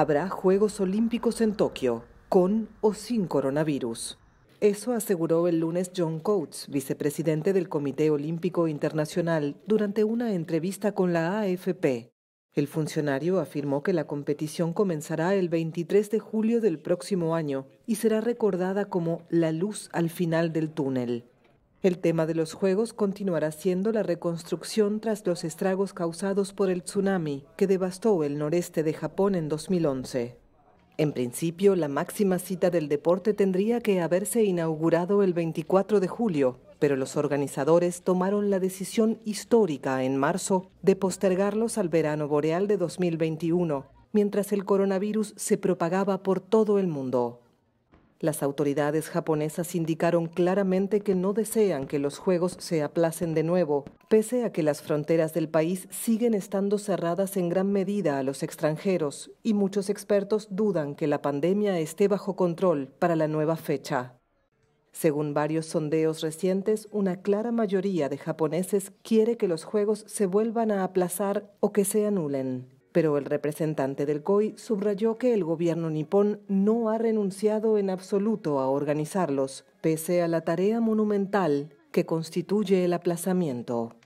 Habrá Juegos Olímpicos en Tokio, con o sin coronavirus. Eso aseguró el lunes John Coates, vicepresidente del Comité Olímpico Internacional, durante una entrevista con la AFP. El funcionario afirmó que la competición comenzará el 23 de julio del próximo año y será recordada como la luz al final del túnel. El tema de los Juegos continuará siendo la reconstrucción tras los estragos causados por el tsunami que devastó el noreste de Japón en 2011. En principio, la máxima cita del deporte tendría que haberse inaugurado el 24 de julio, pero los organizadores tomaron la decisión histórica en marzo de postergarlos al verano boreal de 2021, mientras el coronavirus se propagaba por todo el mundo. Las autoridades japonesas indicaron claramente que no desean que los juegos se aplacen de nuevo, pese a que las fronteras del país siguen estando cerradas en gran medida a los extranjeros y muchos expertos dudan que la pandemia esté bajo control para la nueva fecha. Según varios sondeos recientes, una clara mayoría de japoneses quiere que los juegos se vuelvan a aplazar o que se anulen pero el representante del COI subrayó que el gobierno nipón no ha renunciado en absoluto a organizarlos, pese a la tarea monumental que constituye el aplazamiento.